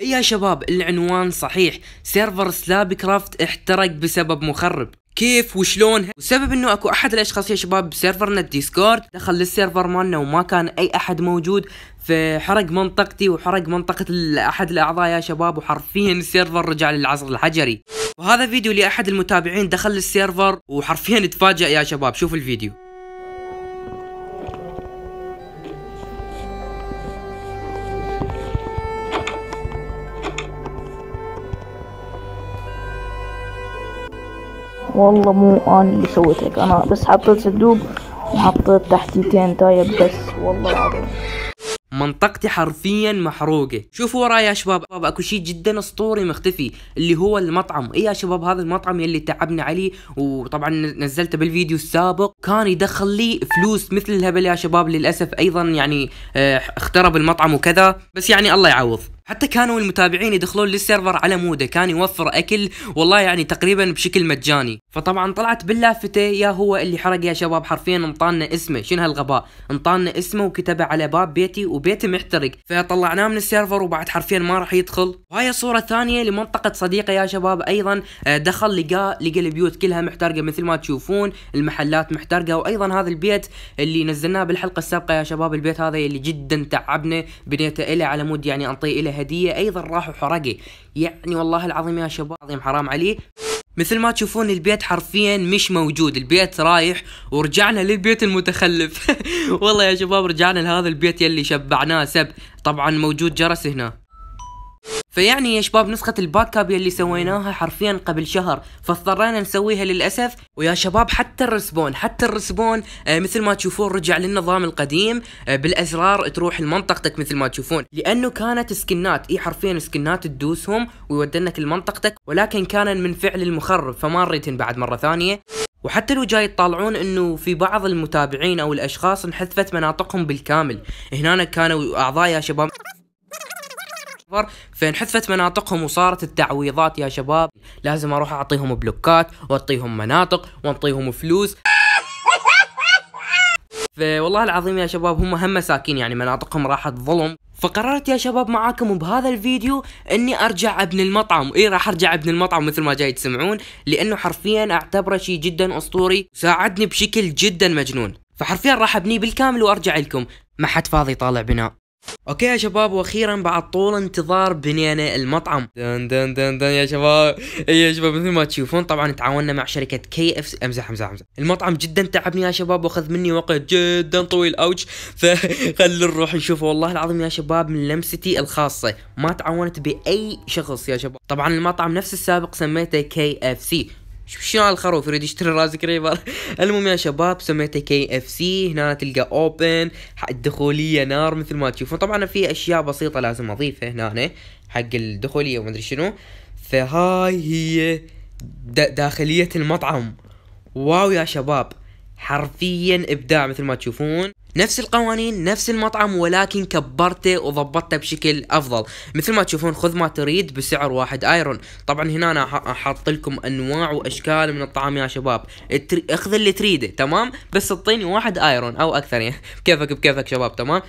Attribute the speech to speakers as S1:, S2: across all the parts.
S1: يا شباب العنوان صحيح سيرفر سلاب كرافت احترق بسبب مخرب كيف وشلون والسبب انه اكو احد الاشخاص يا شباب بسيرفرنا الديسكورد دخل للسيرفر مالنا وما كان اي احد موجود فحرق منطقتي وحرق منطقة احد الاعضاء يا شباب وحرفيا السيرفر رجع للعصر الحجري وهذا فيديو لاحد المتابعين دخل للسيرفر وحرفيا تفاجئ يا شباب شوف الفيديو والله مو انا اللي سويت انا بس حطيت صندوق وحطيت تحتيتين تايب بس والله العظيم منطقتي حرفيا محروقة شوفوا وراي يا شباب اكو شيء جدا اسطوري مختفي اللي هو المطعم اي يا شباب هذا المطعم يلي تعبنا عليه وطبعا نزلته بالفيديو السابق كان يدخل لي فلوس مثل الهبل يا شباب للاسف ايضا يعني آه، اخترب المطعم وكذا بس يعني الله يعوض حتى كانوا المتابعين يدخلون للسيرفر على موده كان يوفر اكل والله يعني تقريبا بشكل مجاني فطبعا طلعت باللافته يا هو اللي حرق يا شباب حرفيا انطانا اسمه شنو هالغباء انطانا اسمه وكتبه على باب بيتي وبيتي محترق فطلعناه من السيرفر وبعد حرفيا ما راح يدخل وهاي صوره ثانيه لمنطقه صديقه يا شباب ايضا آه، دخل لقى لقى البيوت كلها محترقه مثل ما تشوفون المحلات محترقه وايضا هذا البيت اللي نزلناه بالحلقه السابقه يا شباب البيت هذا اللي جدا تعبنا بنيته له على مود يعني انطيه له هديه ايضا راح وحرقه يعني والله العظيم يا شباب عظيم حرام عليه مثل ما تشوفون البيت حرفيا مش موجود البيت رايح ورجعنا للبيت المتخلف والله يا شباب رجعنا لهذا البيت يلي شبعناه سب طبعا موجود جرس هنا فيعني يا شباب نسخة الباك اب يلي سويناها حرفيا قبل شهر فاضطرينا نسويها للأسف ويا شباب حتى الرسبون حتى الرسبون آه مثل ما تشوفون رجع للنظام القديم آه بالأزرار تروح لمنطقتك مثل ما تشوفون لأنه كانت سكنات إي حرفيا سكنات تدوسهم ويودنك لمنطقتك ولكن كان من فعل المخرب فما ريتن بعد مرة ثانية وحتى لو جاي تطالعون انه في بعض المتابعين او الاشخاص انحذفت مناطقهم بالكامل هنا كانوا اعضاء يا شباب اكبر فانحذفت مناطقهم وصارت التعويضات يا شباب لازم اروح اعطيهم بلوكات واعطيهم مناطق وانطيهم فلوس فوالله العظيم يا شباب هم هم مساكين يعني مناطقهم راحت ظلم فقررت يا شباب معاكم بهذا الفيديو اني ارجع ابن المطعم اي راح ارجع ابن المطعم مثل ما جاي تسمعون لانه حرفيا اعتبره شيء جدا اسطوري ساعدني بشكل جدا مجنون فحرفيا راح ابنيه بالكامل وارجع لكم ما حد فاضي طالع بناء اوكي يا شباب واخيرا بعد طول انتظار بنينا المطعم دن دن دن دن يا شباب اي يا شباب مثل ما تشوفون طبعا تعاوننا مع شركه كي اف امزح امزح امزح المطعم جدا تعبني يا شباب واخذ مني وقت جدا طويل اوج فخل نروح نشوفه والله العظيم يا شباب من لمستي الخاصه ما تعاونت باي شخص يا شباب طبعا المطعم نفس السابق سميته كي اف سي شنو الخروف يريد يشتري راس كريبر المهم يا شباب سميته كي اف سي هنا تلقى اوبن الدخوليه نار مثل ما تشوفون طبعا في اشياء بسيطه لازم اضيفها هنا حق الدخوليه ومدري شنو فهاي هي داخليه المطعم واو يا شباب حرفيا ابداع مثل ما تشوفون نفس القوانين نفس المطعم ولكن كبرته وضبطته بشكل افضل مثل ما تشوفون خذ ما تريد بسعر واحد ايرون طبعا هنا انا حاط لكم انواع واشكال من الطعام يا شباب اخذ اللي تريده تمام بس اعطيني واحد ايرون او اكثر يعني بكيفك بكيفك شباب تمام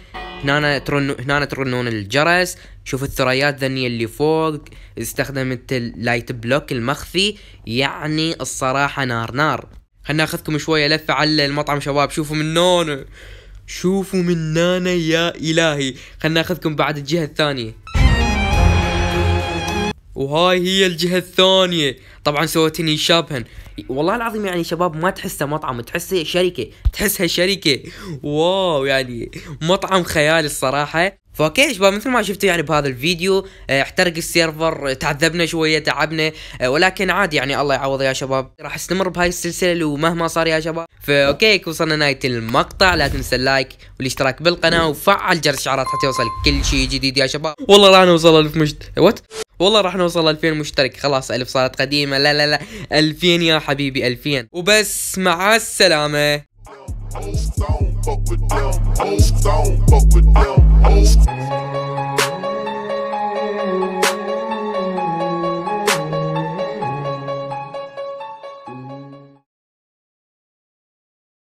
S1: هنا ترن هنا ترنون الجرس شوف الثريات ذني اللي فوق استخدمت اللايت بلوك المخفي يعني الصراحه نار نار خلنا ناخذكم شويه لفه على المطعم شباب شوفوا من نونه شوفوا منانا يا إلهي خلنا ناخذكم بعد الجهة الثانية وهاي هي الجهة الثانية طبعا سويتني شابهن والله العظيم يعني شباب ما تحسه مطعم تحسه شركة تحسها شركة واو يعني مطعم خيالي الصراحة فاوكي يا شباب مثل ما شفتوا يعني بهذا الفيديو آه، احترق السيرفر تعذبنا شويه تعبنا آه، ولكن عادي يعني الله يعوض يا شباب راح استمر بهاي السلسله ومهما صار يا شباب فاوكي وصلنا نهايه المقطع لا تنسى اللايك والاشتراك بالقناه وفعل جرس الشعارات حتى يوصل كل شيء جديد يا شباب والله راح نوصل 1000 مشت وات والله راح نوصل 2000 مشترك خلاص 1000 صارت قديمه لا لا لا 2000 يا حبيبي 2000 وبس مع السلامه fuck with them hoes. I don't fuck with them hoes.